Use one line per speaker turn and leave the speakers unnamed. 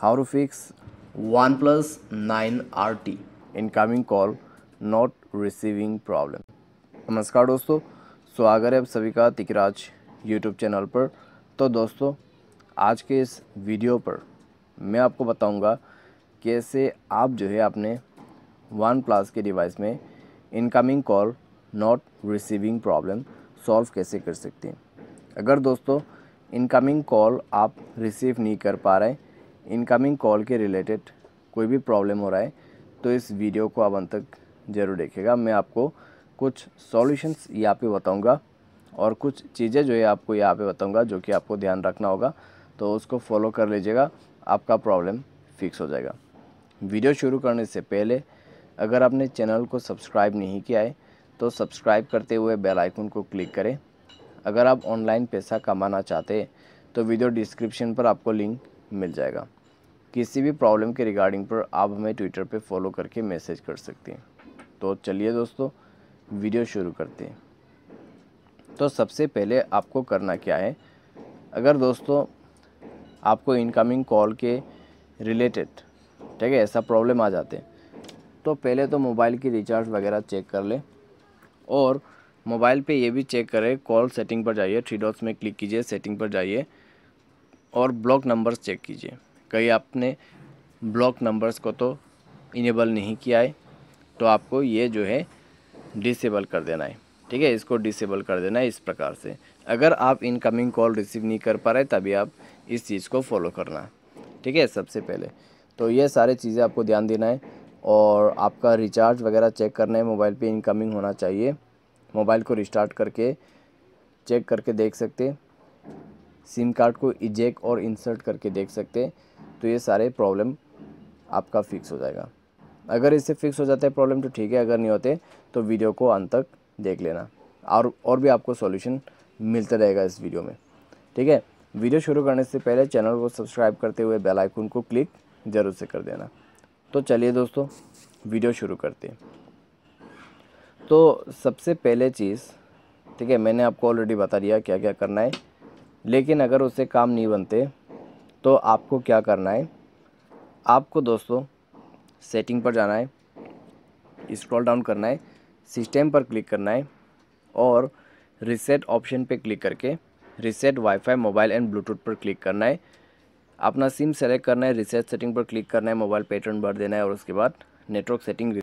how to fix OnePlus 9 RT incoming call not receiving problem. नमस्कार दोस्तों स्वागत है आप सभी का तिकराज YouTube चैनल पर तो दोस्तों आज के इस वीडियो पर मैं आपको बताऊंगा कैसे आप जो है अपने वन प्लस के डिवाइस में incoming call not receiving problem solve कैसे कर सकते हैं अगर दोस्तों इनकमिंग कॉल आप रिसीव नहीं कर पा रहे इनकमिंग कॉल के रिलेटेड कोई भी प्रॉब्लम हो रहा है तो इस वीडियो को आप अंत तक ज़रूर देखेगा मैं आपको कुछ सॉल्यूशंस यहाँ पे बताऊँगा और कुछ चीज़ें जो है आपको यहाँ पे बताऊँगा जो कि आपको ध्यान रखना होगा तो उसको फॉलो कर लीजिएगा आपका प्रॉब्लम फिक्स हो जाएगा वीडियो शुरू करने से पहले अगर आपने चैनल को सब्सक्राइब नहीं किया है तो सब्सक्राइब करते हुए बेल आइकन को क्लिक करें अगर आप ऑनलाइन पैसा कमाना चाहते हैं तो वीडियो डिस्क्रिप्शन पर आपको लिंक मिल जाएगा किसी भी प्रॉब्लम के रिगार्डिंग पर आप हमें ट्विटर पे फॉलो करके मैसेज कर सकते हैं तो चलिए दोस्तों वीडियो शुरू करते हैं तो सबसे पहले आपको करना क्या है अगर दोस्तों आपको इनकमिंग कॉल के रिलेटेड ठीक है ऐसा प्रॉब्लम आ जाते हैं तो पहले तो मोबाइल की रिचार्ज वगैरह चेक कर ले और मोबाइल पे ये भी चेक करें कॉल सेटिंग पर जाइए थ्री डॉट्स में क्लिक कीजिए सेटिंग पर जाइए और ब्लॉक नंबर्स चेक कीजिए कहीं आपने ब्लॉक नंबर्स को तो इनेबल नहीं किया है तो आपको ये जो है डिसेबल कर देना है ठीक है इसको डिसेबल कर देना है इस प्रकार से अगर आप इनकमिंग कॉल रिसीव नहीं कर पा रहे तभी आप इस चीज़ को फॉलो करना ठीक है सबसे पहले तो ये सारे चीज़ें आपको ध्यान देना है और आपका रिचार्ज वगैरह चेक करना है मोबाइल पे इनकमिंग होना चाहिए मोबाइल को रिस्टार्ट करके चेक करके देख सकते सिम कार्ड को इजेक्ट और इंसर्ट करके देख सकते हैं तो ये सारे प्रॉब्लम आपका फिक्स हो जाएगा अगर इससे फिक्स हो जाता है प्रॉब्लम तो ठीक है अगर नहीं होते तो वीडियो को अंत तक देख लेना और और भी आपको सॉल्यूशन मिलता रहेगा इस वीडियो में ठीक है वीडियो शुरू करने से पहले चैनल को सब्सक्राइब करते हुए बेल आइकन को क्लिक ज़रूर से कर देना तो चलिए दोस्तों वीडियो शुरू करते हैं तो सबसे पहले चीज़ ठीक है मैंने आपको ऑलरेडी बता दिया क्या क्या करना है लेकिन अगर उससे काम नहीं बनते तो आपको क्या करना है आपको दोस्तों सेटिंग पर जाना है स्क्रॉल डाउन करना है सिस्टम पर क्लिक करना है और रिसेट ऑप्शन पे क्लिक करके reset WiFi mobile and Bluetooth पर क्लिक करना है अपना सिम सेलेक्ट करना है रिसेट सेटिंग पर क्लिक करना है मोबाइल पैटर्न भर देना है और उसके बाद नेटवर्क सेटिंग